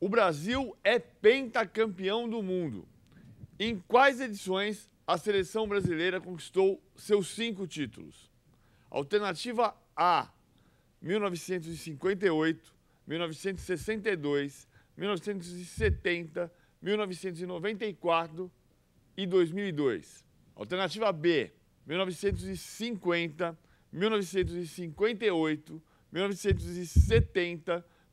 O Brasil é pentacampeão do mundo. Em quais edições a seleção brasileira conquistou seus cinco títulos? Alternativa A: 1958, 1962, 1970, 1994 e 2002. Alternativa B: 1950, 1958, 1970,